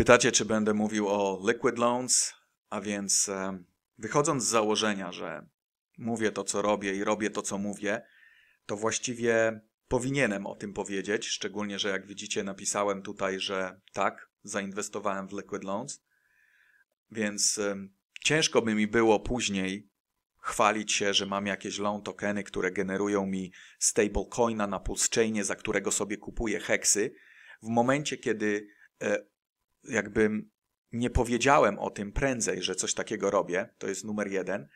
Pytacie, czy będę mówił o liquid loans, a więc e, wychodząc z założenia, że mówię to, co robię i robię to, co mówię, to właściwie powinienem o tym powiedzieć, szczególnie, że jak widzicie, napisałem tutaj, że tak, zainwestowałem w liquid loans, więc e, ciężko by mi było później chwalić się, że mam jakieś loan tokeny, które generują mi stablecoina na pulse chainie, za którego sobie kupuję heksy, w momencie, kiedy e, jakby nie powiedziałem o tym prędzej, że coś takiego robię, to jest numer jeden.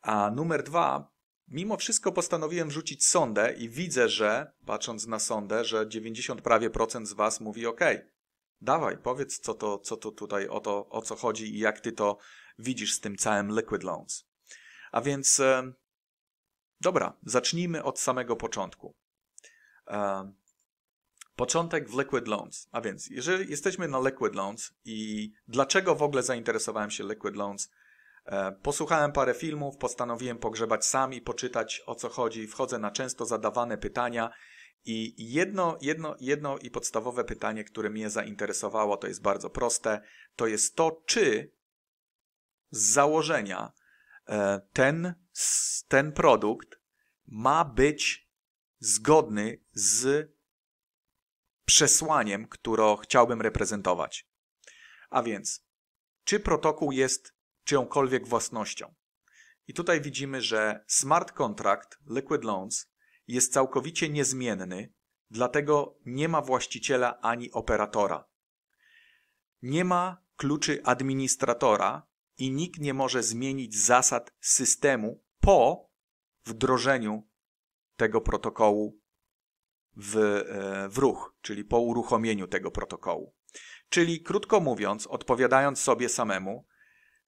A numer dwa, mimo wszystko postanowiłem wrzucić sondę i widzę, że, patrząc na sondę, że 90 prawie procent z Was mówi OK. Dawaj, powiedz, co to, co to tutaj o, to, o co chodzi i jak ty to widzisz z tym całym Liquid Loans. A więc, e, dobra, zacznijmy od samego początku. E, Początek w Liquid Loans. A więc, jeżeli jesteśmy na Liquid Loans i dlaczego w ogóle zainteresowałem się Liquid Loans? E, posłuchałem parę filmów, postanowiłem pogrzebać sami, poczytać o co chodzi. Wchodzę na często zadawane pytania i jedno, jedno, jedno i podstawowe pytanie, które mnie zainteresowało, to jest bardzo proste. To jest to, czy z założenia e, ten, ten produkt ma być zgodny z przesłaniem, które chciałbym reprezentować. A więc, czy protokół jest czyjąkolwiek własnością? I tutaj widzimy, że smart contract Liquid Loans jest całkowicie niezmienny, dlatego nie ma właściciela ani operatora. Nie ma kluczy administratora i nikt nie może zmienić zasad systemu po wdrożeniu tego protokołu w, e, w ruch, czyli po uruchomieniu tego protokołu. Czyli krótko mówiąc, odpowiadając sobie samemu,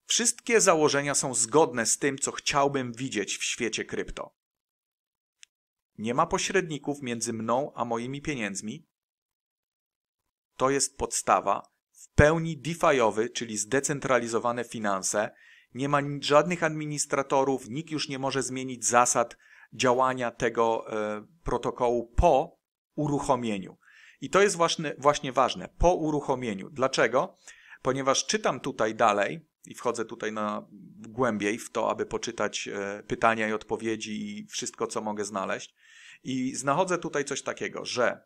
wszystkie założenia są zgodne z tym, co chciałbym widzieć w świecie krypto. Nie ma pośredników między mną a moimi pieniędzmi. To jest podstawa. W pełni DeFiowy, czyli zdecentralizowane finanse. Nie ma żadnych administratorów, nikt już nie może zmienić zasad działania tego e, protokołu po uruchomieniu. I to jest właśnie, właśnie ważne, po uruchomieniu. Dlaczego? Ponieważ czytam tutaj dalej i wchodzę tutaj na głębiej w to, aby poczytać e, pytania i odpowiedzi i wszystko, co mogę znaleźć. I znachodzę tutaj coś takiego, że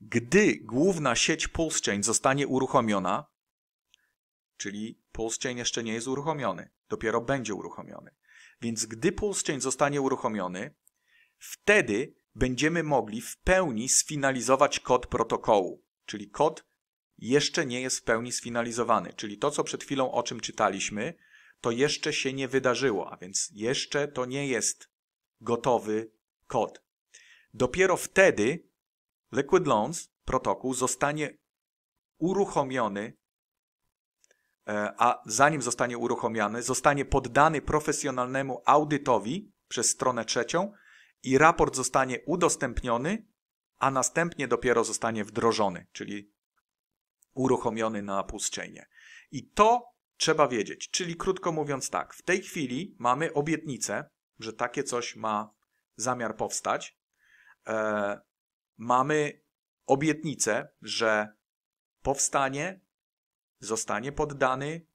gdy główna sieć Pulse Chain zostanie uruchomiona, czyli Pulse Chain jeszcze nie jest uruchomiony, dopiero będzie uruchomiony. Więc gdy Pulse Chain zostanie uruchomiony, wtedy będziemy mogli w pełni sfinalizować kod protokołu, czyli kod jeszcze nie jest w pełni sfinalizowany, czyli to, co przed chwilą o czym czytaliśmy, to jeszcze się nie wydarzyło, a więc jeszcze to nie jest gotowy kod. Dopiero wtedy Liquid Loans protokół zostanie uruchomiony, e, a zanim zostanie uruchomiony, zostanie poddany profesjonalnemu audytowi przez stronę trzecią, i raport zostanie udostępniony, a następnie dopiero zostanie wdrożony, czyli uruchomiony na pulsczejnie. I to trzeba wiedzieć. Czyli krótko mówiąc tak, w tej chwili mamy obietnicę, że takie coś ma zamiar powstać. E, mamy obietnicę, że powstanie, zostanie poddany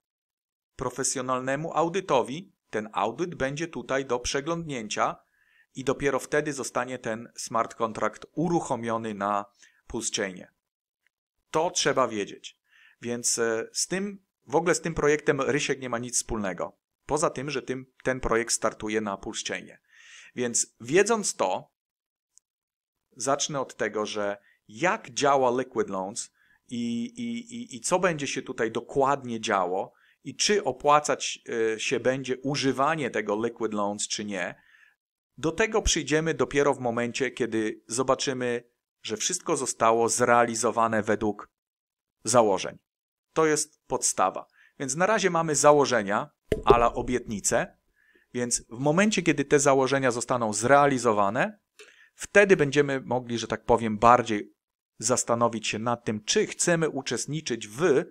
profesjonalnemu audytowi. Ten audyt będzie tutaj do przeglądnięcia i dopiero wtedy zostanie ten smart contract uruchomiony na Pulse Chainie. To trzeba wiedzieć. Więc e, z tym, w ogóle z tym projektem Rysiek nie ma nic wspólnego. Poza tym, że tym, ten projekt startuje na Pulse Chainie. Więc wiedząc to, zacznę od tego, że jak działa Liquid Loans i, i, i, i co będzie się tutaj dokładnie działo i czy opłacać e, się będzie używanie tego Liquid Loans czy nie, do tego przyjdziemy dopiero w momencie, kiedy zobaczymy, że wszystko zostało zrealizowane według założeń. To jest podstawa. Więc na razie mamy założenia, ala obietnice. Więc w momencie, kiedy te założenia zostaną zrealizowane, wtedy będziemy mogli, że tak powiem, bardziej zastanowić się nad tym, czy chcemy uczestniczyć w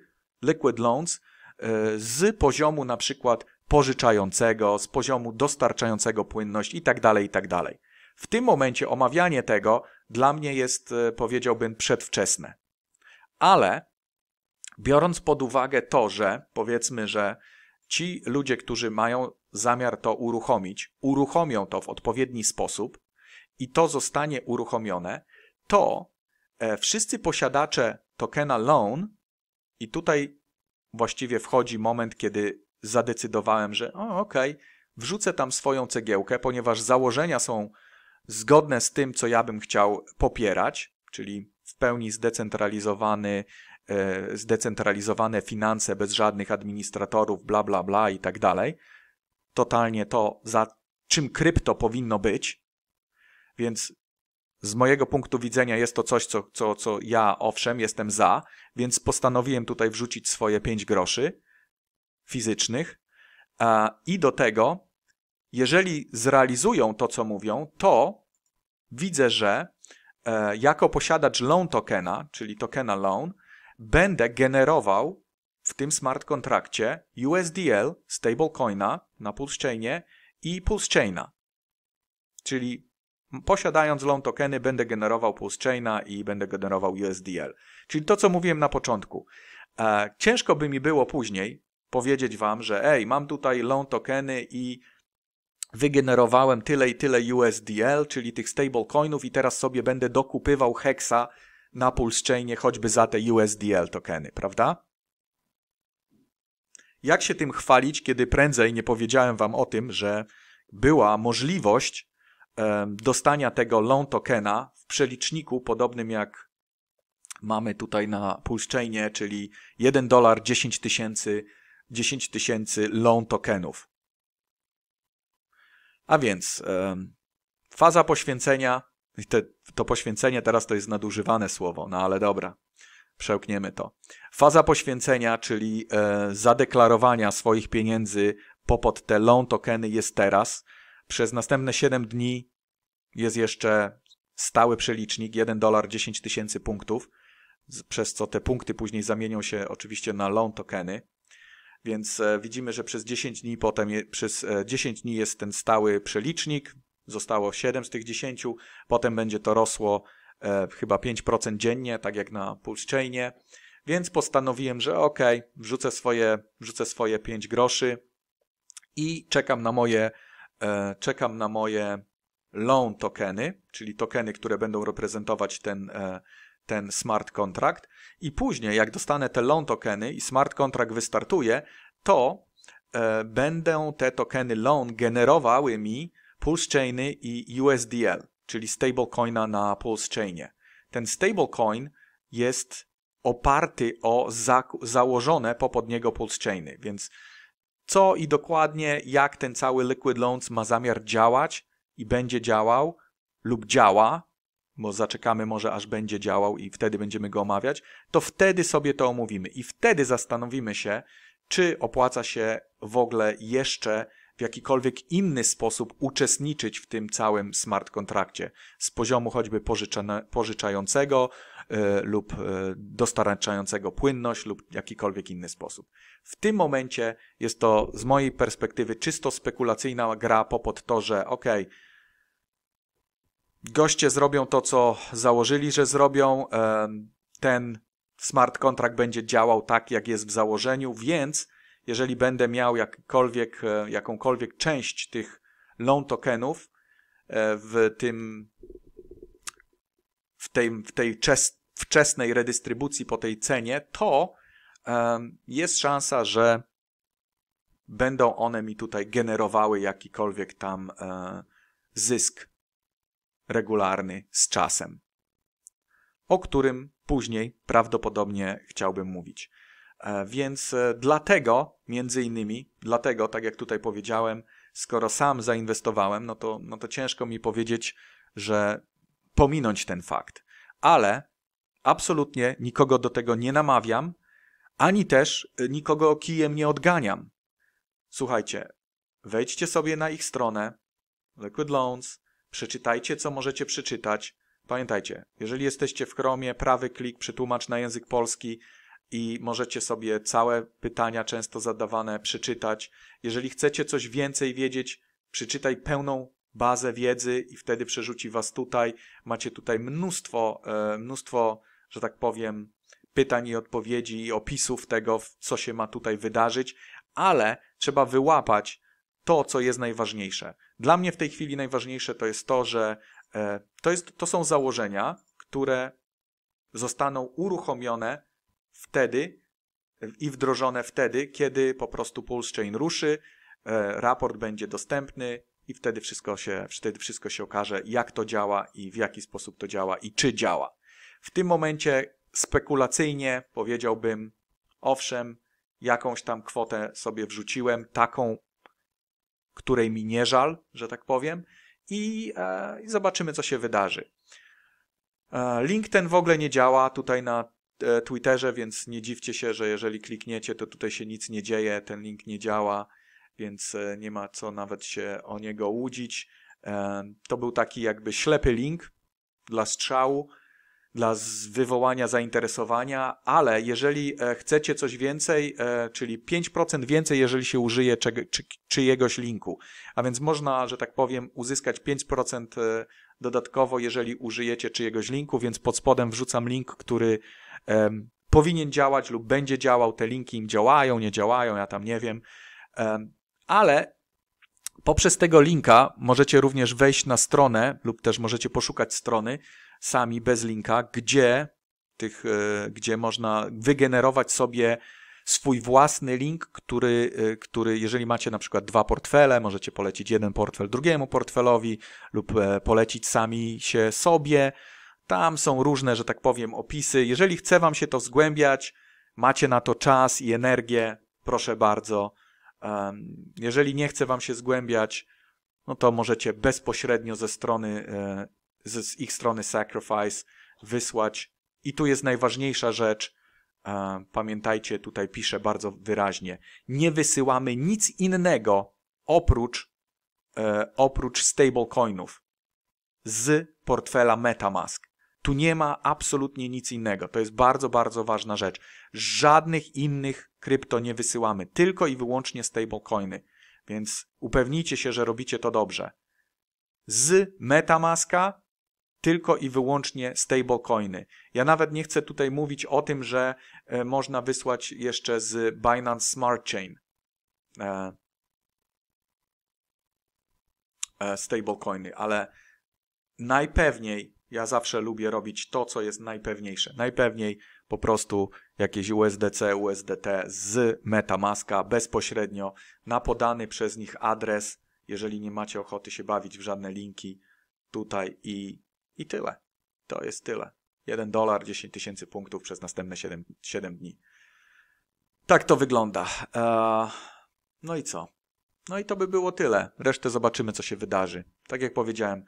liquid loans e, z poziomu na przykład pożyczającego, z poziomu dostarczającego płynność itd., tak itd. Tak w tym momencie omawianie tego dla mnie jest, e, powiedziałbym, przedwczesne. Ale biorąc pod uwagę to, że powiedzmy, że ci ludzie, którzy mają zamiar to uruchomić, uruchomią to w odpowiedni sposób i to zostanie uruchomione, to e, wszyscy posiadacze tokena loan, i tutaj właściwie wchodzi moment, kiedy zadecydowałem, że o, okej, okay, wrzucę tam swoją cegiełkę, ponieważ założenia są zgodne z tym, co ja bym chciał popierać, czyli w pełni zdecentralizowany, e, zdecentralizowane finanse bez żadnych administratorów, bla, bla, bla i tak dalej. Totalnie to, za czym krypto powinno być. Więc z mojego punktu widzenia jest to coś, co, co, co ja owszem jestem za, więc postanowiłem tutaj wrzucić swoje 5 groszy fizycznych i do tego, jeżeli zrealizują to, co mówią, to widzę, że e, jako posiadacz loan tokena, czyli tokena loan, będę generował w tym smart kontrakcie USDL, stablecoina na pulschainie i pulschaina, Czyli posiadając loan tokeny będę generował pulschaina i będę generował USDL. Czyli to, co mówiłem na początku. E, ciężko by mi było później powiedzieć wam, że ej, mam tutaj loan tokeny i wygenerowałem tyle i tyle USDL, czyli tych stablecoinów i teraz sobie będę dokupywał heksa na Pulse Chainie choćby za te USDL tokeny, prawda? Jak się tym chwalić, kiedy prędzej nie powiedziałem wam o tym, że była możliwość e, dostania tego loan tokena w przeliczniku podobnym jak mamy tutaj na Pulse Chainie, czyli 1 dolar 10 tysięcy 10 tysięcy loan tokenów. A więc faza poświęcenia, te, to poświęcenie teraz to jest nadużywane słowo, no ale dobra, przełkniemy to. Faza poświęcenia, czyli e, zadeklarowania swoich pieniędzy popod te loan tokeny jest teraz. Przez następne 7 dni jest jeszcze stały przelicznik, 1 dolar 10 tysięcy punktów, przez co te punkty później zamienią się oczywiście na loan tokeny. Więc e, widzimy, że przez 10 dni potem, przez 10 e, dni jest ten stały przelicznik, zostało 7 z tych 10, potem będzie to rosło e, chyba 5% dziennie, tak jak na Pulse Więc postanowiłem, że ok, wrzucę swoje, wrzucę swoje 5 groszy i czekam na moje, e, czekam na moje loan tokeny, czyli tokeny, które będą reprezentować ten, e, ten smart contract i później jak dostanę te loan tokeny i smart contract wystartuje, to e, te tokeny loan generowały mi Pulse Chainy i USDL, czyli stablecoina na Pulse Chainie. Ten stablecoin jest oparty o za, założone po niego Pulse Chainy, więc co i dokładnie jak ten cały Liquid Loans ma zamiar działać i będzie działał lub działa, bo zaczekamy może aż będzie działał i wtedy będziemy go omawiać, to wtedy sobie to omówimy i wtedy zastanowimy się, czy opłaca się w ogóle jeszcze w jakikolwiek inny sposób uczestniczyć w tym całym smart kontrakcie z poziomu choćby pożyczającego y, lub y, dostarczającego płynność lub jakikolwiek inny sposób. W tym momencie jest to z mojej perspektywy czysto spekulacyjna gra popod to, że ok, goście zrobią to, co założyli, że zrobią. Ten smart kontrakt będzie działał tak, jak jest w założeniu, więc jeżeli będę miał jakkolwiek, e, jakąkolwiek część tych loan tokenów e, w tym w tej, w tej wczesnej redystrybucji po tej cenie, to jest szansa, że będą one mi tutaj generowały jakikolwiek tam e, zysk regularny z czasem, o którym później prawdopodobnie chciałbym mówić. E, więc e, dlatego, między innymi, dlatego, tak jak tutaj powiedziałem, skoro sam zainwestowałem, no to, no to ciężko mi powiedzieć, że pominąć ten fakt. Ale absolutnie nikogo do tego nie namawiam, ani też e, nikogo kijem nie odganiam. Słuchajcie, wejdźcie sobie na ich stronę Liquid Loans, Przeczytajcie, co możecie przeczytać. Pamiętajcie, jeżeli jesteście w Chromie, prawy klik, przetłumacz na język polski i możecie sobie całe pytania często zadawane przeczytać. Jeżeli chcecie coś więcej wiedzieć, przeczytaj pełną bazę wiedzy i wtedy przerzuci was tutaj. Macie tutaj mnóstwo, e, mnóstwo, że tak powiem, pytań i odpowiedzi i opisów tego, co się ma tutaj wydarzyć, ale trzeba wyłapać to, co jest najważniejsze. Dla mnie w tej chwili najważniejsze to jest to, że e, to, jest, to są założenia, które zostaną uruchomione wtedy i wdrożone wtedy, kiedy po prostu Pulse Chain ruszy, e, raport będzie dostępny i wtedy wszystko się, wtedy wszystko się okaże, jak to działa i w jaki sposób to działa i czy działa. W tym momencie spekulacyjnie powiedziałbym, owszem, jakąś tam kwotę sobie wrzuciłem, taką której mi nie żal, że tak powiem, i, e, zobaczymy, co się wydarzy. E, link ten w ogóle nie działa tutaj na e, Twitterze, więc nie dziwcie się, że jeżeli klikniecie, to tutaj się nic nie dzieje, ten link nie działa, więc e, nie ma co nawet się o niego łudzić. E, to był taki jakby ślepy link dla strzału, dla wywołania zainteresowania, ale jeżeli e, chcecie coś więcej, e, czyli 5% więcej, jeżeli się użyje czyjegoś linku, a więc można, że tak powiem, uzyskać 5% e, dodatkowo, jeżeli użyjecie czyjegoś linku, więc pod spodem wrzucam link, który powinien działać lub będzie działał, te linki im działają, nie działają, ja tam nie wiem, ale poprzez tego linka możecie również wejść na stronę lub też możecie poszukać strony, sami bez linka, gdzie, tych, e, gdzie można wygenerować sobie swój własny link, który, e, który jeżeli macie na przykład dwa portfele, możecie polecić jeden portfel drugiemu portfelowi lub e, polecić sami się sobie. Tam są różne, że tak powiem, opisy. Jeżeli chce Wam się to zgłębiać, macie na to czas i energię, proszę bardzo. Jeżeli nie chce Wam się zgłębiać, no to możecie bezpośrednio ze strony z ich strony sacrifice wysłać. I tu jest najważniejsza rzecz. E, pamiętajcie, tutaj piszę bardzo wyraźnie. Nie wysyłamy nic innego oprócz, e, oprócz stablecoinów z portfela MetaMask. Tu nie ma absolutnie nic innego. To jest bardzo, bardzo ważna rzecz. Żadnych innych krypto nie wysyłamy, tylko i wyłącznie stablecoiny. Więc upewnijcie się, że robicie to dobrze. Z MetaMaska tylko i wyłącznie stablecoiny. Ja nawet nie chcę tutaj mówić o tym, że e, można wysłać jeszcze z Binance Smart Chain e, e, stablecoiny, ale najpewniej ja zawsze lubię robić to, co jest najpewniejsze. Najpewniej po prostu jakieś USDC, USDT z MetaMaska bezpośrednio na podany przez nich adres, jeżeli nie macie ochoty się bawić w żadne linki tutaj i i tyle. To jest tyle. 1 dolar, 10 tysięcy punktów przez następne 7, 7 dni. Tak to wygląda. Eee, no i co? No i to by było tyle. Resztę zobaczymy, co się wydarzy. Tak jak powiedziałem,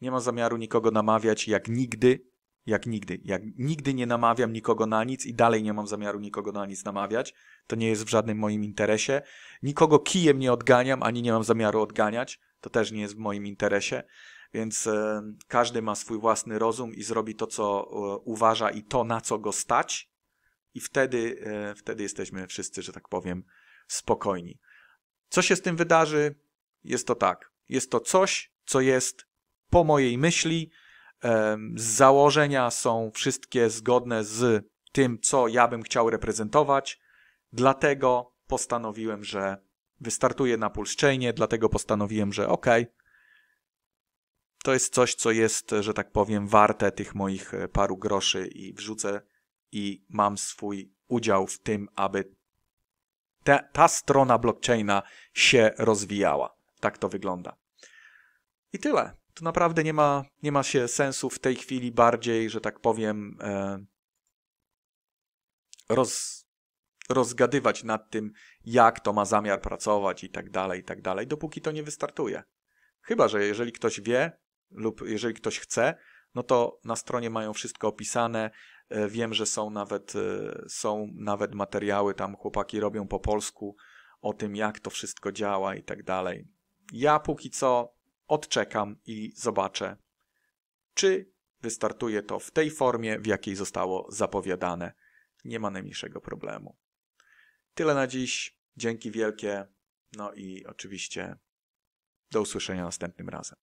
nie mam zamiaru nikogo namawiać jak nigdy. Jak nigdy. Jak nigdy nie namawiam nikogo na nic i dalej nie mam zamiaru nikogo na nic namawiać. To nie jest w żadnym moim interesie. Nikogo kijem nie odganiam, ani nie mam zamiaru odganiać. To też nie jest w moim interesie. Więc e, każdy ma swój własny rozum i zrobi to, co e, uważa i to, na co go stać. I wtedy, e, wtedy jesteśmy wszyscy, że tak powiem, spokojni. Co się z tym wydarzy? Jest to tak. Jest to coś, co jest po mojej myśli. Z założenia są wszystkie zgodne z tym, co ja bym chciał reprezentować. Dlatego postanowiłem, że wystartuję na pulszczejnie, dlatego postanowiłem, że okej, okay, to jest coś, co jest, że tak powiem, warte tych moich e, paru groszy i wrzucę i mam swój udział w tym, aby te, ta strona blockchaina się rozwijała. Tak to wygląda. I tyle. Tu naprawdę nie ma, nie ma się sensu w tej chwili bardziej, że tak powiem, e, roz, rozgadywać nad tym, jak to ma zamiar pracować i tak dalej, i tak dalej, dopóki to nie wystartuje. Chyba, że jeżeli ktoś wie, lub jeżeli ktoś chce, no to na stronie mają wszystko opisane. E, wiem, że są nawet, e, są nawet materiały, tam chłopaki robią po polsku o tym, jak to wszystko działa i tak dalej. Ja póki co odczekam i zobaczę, czy wystartuje to w tej formie, w jakiej zostało zapowiadane. Nie ma najmniejszego problemu. Tyle na dziś. Dzięki wielkie. No i oczywiście do usłyszenia następnym razem.